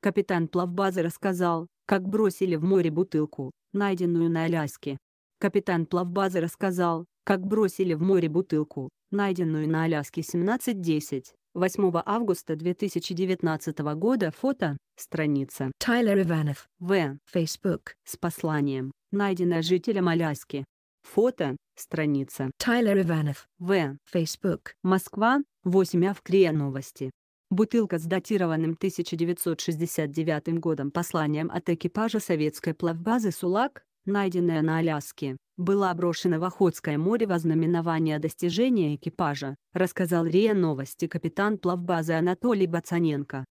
Капитан плавбазы рассказал, как бросили в море бутылку, найденную на Аляске. Капитан плавбазы рассказал, как бросили в море бутылку, найденную на Аляске 1710, 8 августа 2019 года фото, страница Тайлер Иванов, В. Facebook, с посланием, найденное жителем Аляски. Фото, страница Тайлер Иванов, В. Facebook, Москва, 8 Авкрия новости. Бутылка с датированным 1969 годом посланием от экипажа советской плавбазы «Сулак», найденная на Аляске, была брошена в Охотское море во знаменование достижения экипажа, рассказал РИА Новости капитан плавбазы Анатолий Бацаненко.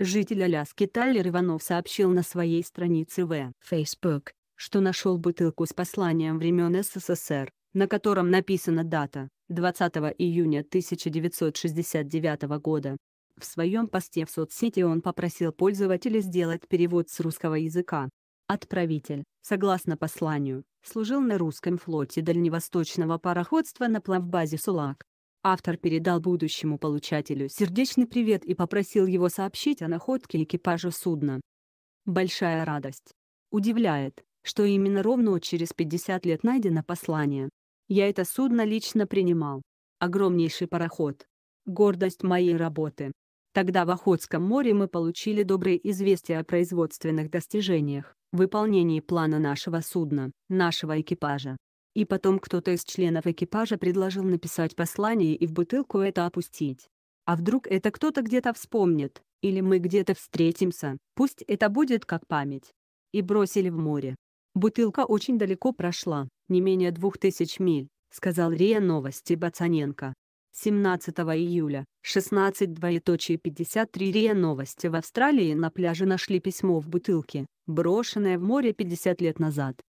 Житель Аляски Тайлер Иванов сообщил на своей странице в Facebook, что нашел бутылку с посланием времен СССР, на котором написана дата 20 июня 1969 года, в своем посте в соцсети он попросил пользователя сделать перевод с русского языка. Отправитель, согласно посланию, служил на русском флоте дальневосточного пароходства на плавбазе «Сулак». Автор передал будущему получателю сердечный привет и попросил его сообщить о находке экипажа судна. Большая радость. Удивляет, что именно ровно через 50 лет найдено послание. Я это судно лично принимал. Огромнейший пароход. Гордость моей работы. Тогда в Охотском море мы получили добрые известия о производственных достижениях, выполнении плана нашего судна, нашего экипажа. И потом кто-то из членов экипажа предложил написать послание и в бутылку это опустить. А вдруг это кто-то где-то вспомнит, или мы где-то встретимся, пусть это будет как память. И бросили в море. Бутылка очень далеко прошла, не менее двух тысяч миль, сказал РИА Новости Бацаненко. 17 июля, 16 двоеточие РИА Новости в Австралии на пляже нашли письмо в бутылке, брошенное в море 50 лет назад.